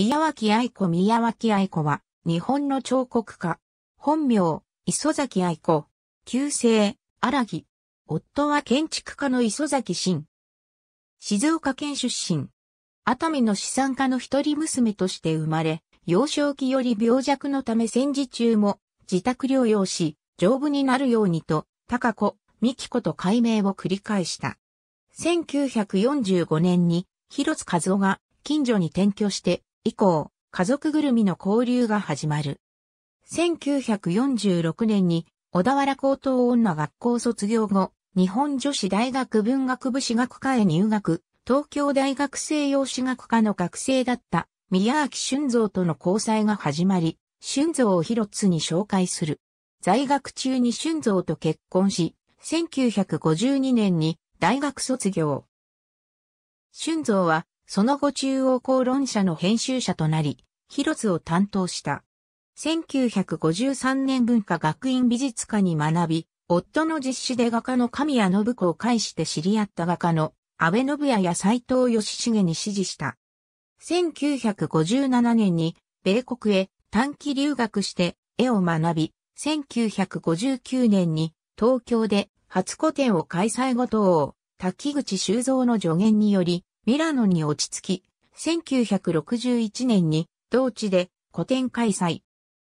宮脇愛子宮脇愛子は、日本の彫刻家。本名、磯崎愛子。旧姓、荒木。夫は建築家の磯崎真。静岡県出身。熱海の資産家の一人娘として生まれ、幼少期より病弱のため戦時中も自宅療養し、丈夫になるようにと、高子、美紀子と改名を繰り返した。1945年に、広津和夫が近所に転居して以降、家族ぐるみの交流が始まる。1946年に小田原高等女学校卒業後、日本女子大学文学部史学科へ入学、東京大学西洋史学科の学生だった宮脇俊蔵との交際が始まり、俊蔵を広津に紹介する。在学中に俊蔵と結婚し、1952年に大学卒業。俊蔵はその後中央公論社の編集者となり、広津を担当した。1953年文化学院美術科に学び、夫の実施で画家の神谷信子を介して知り合った画家の安倍信也や斎藤義重に指示した。1957年に米国へ短期留学して絵を学び、1959年に東京で初個展を開催後藤を滝口修造の助言によりミラノに落ち着き、1961年に同地で個展開催。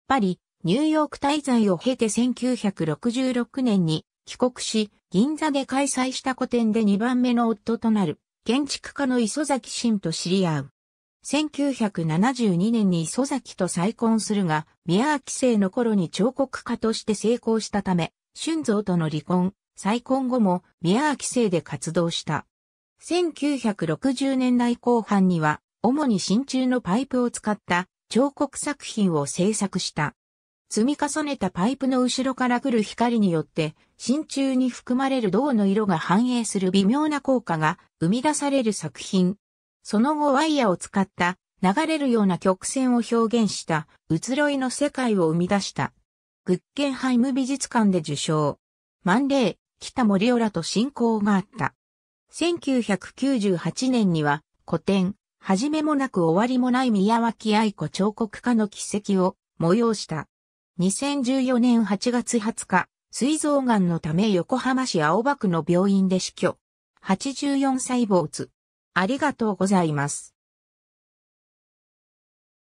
パリ、ニューヨーク滞在を経て1966年に帰国し、銀座で開催した個展で2番目の夫となる建築家の磯崎慎と知り合う。1972年に磯崎と再婚するが、宮脇生の頃に彫刻家として成功したため、春蔵との離婚、再婚後も宮脇生で活動した。1960年代後半には、主に真鍮のパイプを使った彫刻作品を制作した。積み重ねたパイプの後ろから来る光によって、真鍮に含まれる銅の色が反映する微妙な効果が生み出される作品。その後ワイヤを使った流れるような曲線を表現した移ろいの世界を生み出した。グッケンハイム美術館で受賞。マンレイ・北森オラと親交があった。1998年には古典、始めもなく終わりもない宮脇愛子彫刻家の奇跡を催した。2014年8月20日、水臓がんのため横浜市青葉区の病院で死去。84歳坊主。ありがとうございます。